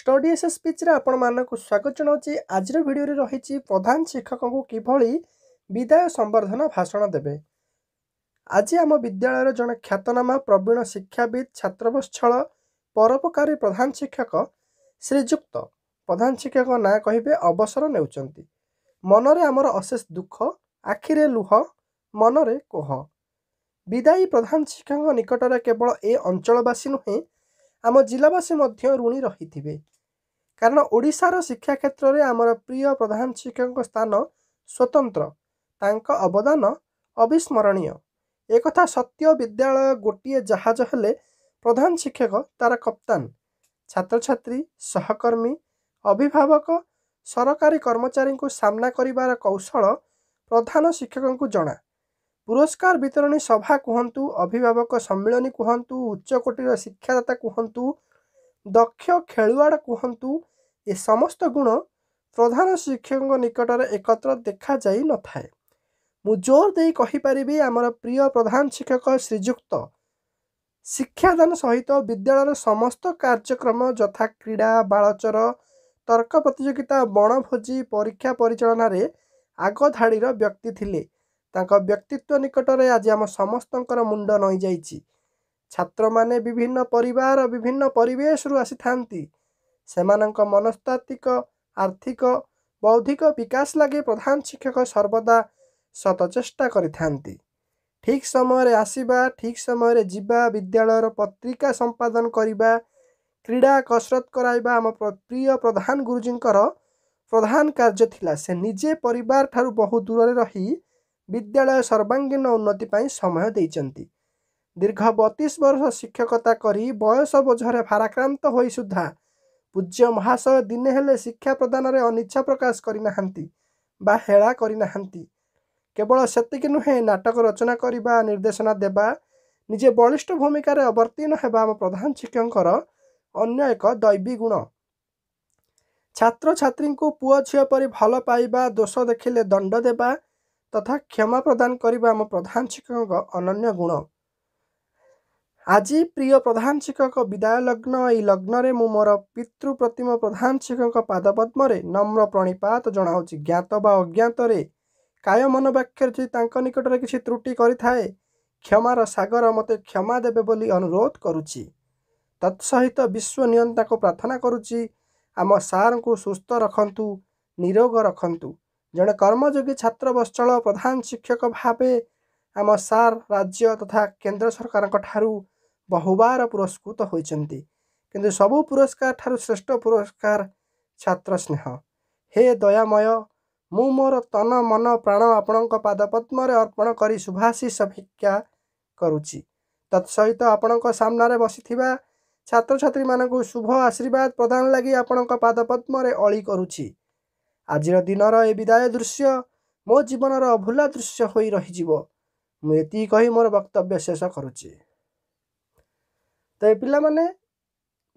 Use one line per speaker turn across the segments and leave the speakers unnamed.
study S S ପିଚ୍ରେ ଆପଣମାନଙ୍କୁ ସ୍ୱାଗତ ଜଣାଉଛି ଆଜିର ଭିଡ଼ିଓରେ ରହିଛି ପ୍ରଧାନ ଶିକ୍ଷକଙ୍କୁ କିଭଳି ବିଦାୟ ସମ୍ବର୍ଦ୍ଧନା ଭାଷଣ ଦେବେ ଆଜି ଆମ ବିଦ୍ୟାଳୟର ଜଣେ ଖ୍ୟାତନାମା ପ୍ରବୀଣ ଶିକ୍ଷାବିତ୍ ଛାତ୍ରବତ୍ସଳ ପରୋପକାରୀ ପ୍ରଧାନ ଶିକ୍ଷକ ଶ୍ରୀଯୁକ୍ତ ପ୍ରଧାନ ଶିକ୍ଷକ ନାଁ କହିବେ ଅବସର ନେଉଛନ୍ତି ମନରେ ଆମର ଅଶେଷ ଦୁଃଖ ଆଖିରେ ଲୁହ ମନରେ କୋହ ବିଦାୟୀ ପ୍ରଧାନ ଶିକ୍ଷକଙ୍କ ନିକଟରେ କେବଳ ଏ ଅଞ୍ଚଳବାସୀ ନୁହେଁ ଆମ ଜିଲ୍ଲାବାସୀ ମଧ୍ୟ ଋଣୀ ରହିଥିବେ କାରଣ ଓଡ଼ିଶାର ଶିକ୍ଷା କ୍ଷେତ୍ରରେ ଆମର ପ୍ରିୟ ପ୍ରଧାନ ଶିକ୍ଷକଙ୍କ ସ୍ଥାନ ସ୍ୱତନ୍ତ୍ର ତାଙ୍କ ଅବଦାନ ଅବିସ୍ମରଣୀୟ ଏକଥା ସତ୍ୟ ବିଦ୍ୟାଳୟ ଗୋଟିଏ ଜାହାଜ ହେଲେ ପ୍ରଧାନ ଶିକ୍ଷକ ତା'ର କପ୍ତାନ ଛାତ୍ରଛାତ୍ରୀ ସହକର୍ମୀ ଅଭିଭାବକ ସରକାରୀ କର୍ମଚାରୀଙ୍କୁ ସାମ୍ନା କରିବାର କୌଶଳ ପ୍ରଧାନ ଶିକ୍ଷକଙ୍କୁ ଜଣା ପୁରସ୍କାର ବିତରଣୀ ସଭା କୁହନ୍ତୁ ଅଭିଭାବକ ସମ୍ମିଳନୀ କୁହନ୍ତୁ ଉଚ୍ଚକୋଟୀର ଶିକ୍ଷାଦାତା କୁହନ୍ତୁ ଦକ୍ଷ ଖେଳୁଆଡ଼ କୁହନ୍ତୁ ଏ ସମସ୍ତ ଗୁଣ ପ୍ରଧାନ ଶିକ୍ଷକଙ୍କ ନିକଟରେ ଏକତ୍ର ଦେଖାଯାଇ ନଥାଏ ମୁଁ ଜୋର ଦେଇ କହିପାରିବି ଆମର ପ୍ରିୟ ପ୍ରଧାନ ଶିକ୍ଷକ ଶ୍ରୀଯୁକ୍ତ ଶିକ୍ଷାଦାନ ସହିତ ବିଦ୍ୟାଳୟର ସମସ୍ତ କାର୍ଯ୍ୟକ୍ରମ ଯଥା କ୍ରୀଡ଼ା ବାଳଚର ତର୍କ ପ୍ରତିଯୋଗିତା ବଣଭୋଜି ପରୀକ୍ଷା ପରିଚାଳନାରେ ଆଗଧାଡ଼ିର ବ୍ୟକ୍ତି ଥିଲେ ତାଙ୍କ ବ୍ୟକ୍ତିତ୍ୱ ନିକଟରେ ଆଜି ଆମ ସମସ୍ତଙ୍କର ମୁଣ୍ଡ ନଇଯାଇଛି ଛାତ୍ରମାନେ ବିଭିନ୍ନ ପରିବାର ବିଭିନ୍ନ ପରିବେଶରୁ ଆସିଥାନ୍ତି ସେମାନଙ୍କ ମନସ୍ତାତ୍ତ୍ୱିକ ଆର୍ଥିକ ବୌଦ୍ଧିକ ବିକାଶ ଲାଗି ପ୍ରଧାନ ଶିକ୍ଷକ ସର୍ବଦା ସତଚେଷ୍ଟା କରିଥାନ୍ତି ଠିକ୍ ସମୟରେ ଆସିବା ଠିକ୍ ସମୟରେ ଯିବା ବିଦ୍ୟାଳୟର ପତ୍ରିକା ସମ୍ପାଦନ କରିବା କ୍ରୀଡ଼ା କସରତ କରାଇବା ଆମ ପ୍ରିୟ ପ୍ରଧାନ ଗୁରୁଜୀଙ୍କର ପ୍ରଧାନ କାର୍ଯ୍ୟ ଥିଲା ସେ ନିଜେ ପରିବାର ଠାରୁ ବହୁ ଦୂରରେ ରହି ବିଦ୍ୟାଳୟ ସର୍ବାଙ୍ଗୀନ ଉନ୍ନତି ପାଇଁ ସମୟ ଦେଇଛନ୍ତି ଦୀର୍ଘ ବତିଶ ବର୍ଷ ଶିକ୍ଷକତା କରି ବୟସ ବୋଝରେ ଭାରାକ୍ରାନ୍ତ ହୋଇ ସୁଦ୍ଧା ପୂଜ୍ୟ ମହାଶୟ ଦିନେ ହେଲେ ଶିକ୍ଷା ପ୍ରଦାନରେ ଅନିଚ୍ଛା ପ୍ରକାଶ କରିନାହାନ୍ତି ବା ହେଳା କରିନାହାନ୍ତି କେବଳ ସେତିକି ନୁହେଁ ନାଟକ ରଚନା କରିବା ନିର୍ଦ୍ଦେଶନା ଦେବା ନିଜେ ବଳିଷ୍ଠ ଭୂମିକାରେ ଅବତୀର୍ଣ୍ଣ ହେବା ଆମ ପ୍ରଧାନ ଶିକ୍ଷକଙ୍କର ଅନ୍ୟ ଏକ ଦୈବୀ ଗୁଣ ଛାତ୍ରଛାତ୍ରୀଙ୍କୁ ପୁଅ ଝିଅ ପରି ଭଲ ପାଇବା ଦୋଷ ଦେଖିଲେ ଦଣ୍ଡ ଦେବା ତଥା କ୍ଷମା ପ୍ରଦାନ କରିବା ଆମ ପ୍ରଧାନ ଶିକ୍ଷକଙ୍କ ଅନନ୍ୟ ଗୁଣ ଆଜି ପ୍ରିୟ ପ୍ରଧାନ ଶିକ୍ଷକ ବିଦାୟ ଲଗ୍ନ ଏହି ଲଗ୍ନରେ ମୁଁ ମୋର ପିତୃ ପ୍ରତିମ ପ୍ରଧାନ ଶିକ୍ଷକଙ୍କ ପାଦପଦ୍ମରେ ନମ୍ର ପ୍ରଣିପାତ ଜଣାଉଛି ଜ୍ଞାତ ବା ଅଜ୍ଞାତରେ କାୟ ମନବାକ୍ୟରେ ଯଦି ତାଙ୍କ ନିକଟରେ କିଛି ତ୍ରୁଟି କରିଥାଏ କ୍ଷମାର ସାଗର ମୋତେ କ୍ଷମା ଦେବେ ବୋଲି ଅନୁରୋଧ କରୁଛି ତତ୍ସହିତ ବିଶ୍ୱ ନିୟନ୍ତାକୁ ପ୍ରାର୍ଥନା କରୁଛି ଆମ ସାର୍ଙ୍କୁ ସୁସ୍ଥ ରଖନ୍ତୁ ନିରୋଗ ରଖନ୍ତୁ ଜଣେ କର୍ମଯୋଗୀ ଛାତ୍ର ବତ୍ସଳ ପ୍ରଧାନ ଶିକ୍ଷକ ଭାବେ ଆମ ସାର୍ ରାଜ୍ୟ ତଥା କେନ୍ଦ୍ର ସରକାରଙ୍କ ଠାରୁ ବହୁବାର ପୁରସ୍କୃତ ହୋଇଛନ୍ତି କିନ୍ତୁ ସବୁ ପୁରସ୍କାର ଠାରୁ ଶ୍ରେଷ୍ଠ ପୁରସ୍କାର ଛାତ୍ର ସ୍ନେହ ହେ ଦୟାମୟ ମୁଁ ମୋର ତନ ମନ ପ୍ରାଣ ଆପଣଙ୍କ ପାଦପଦ୍ମରେ ଅର୍ପଣ କରି ଶୁଭାଶିଷ ଭିକ୍ଷା କରୁଛି ତତ୍ସହିତ ଆପଣଙ୍କ ସାମ୍ନାରେ ବସିଥିବା ଛାତ୍ରଛାତ୍ରୀମାନଙ୍କୁ ଶୁଭ ଆଶୀର୍ବାଦ ପ୍ରଦାନ ଲାଗି ଆପଣଙ୍କ ପାଦପଦ୍ମରେ ଅଳି କରୁଛି ଆଜିର ଦିନର ଏ ବିଦାୟ ଦୃଶ୍ୟ ମୋ ଜୀବନର ଅଭୁଲା ଦୃଶ୍ୟ ହୋଇ ରହିଯିବ ମୁଁ ଏତିକି କହି ମୋର ବକ୍ତବ୍ୟ ଶେଷ କରୁଛି ତ ଏ ପିଲାମାନେ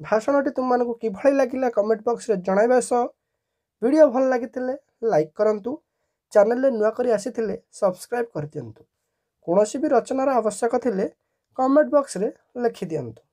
ଭାଷଣଟି ତୁମମାନଙ୍କୁ କିଭଳି ଲାଗିଲା କମେଣ୍ଟ ବକ୍ସରେ ଜଣାଇବା ସହ ଭିଡ଼ିଓ ଭଲ ଲାଗିଥିଲେ ଲାଇକ୍ କରନ୍ତୁ ଚ୍ୟାନେଲରେ ନୂଆ କରି ଆସିଥିଲେ ସବସ୍କ୍ରାଇବ୍ କରିଦିଅନ୍ତୁ କୌଣସି ବି ରଚନାର ଆବଶ୍ୟକ ଥିଲେ କମେଣ୍ଟ ବକ୍ସରେ ଲେଖିଦିଅନ୍ତୁ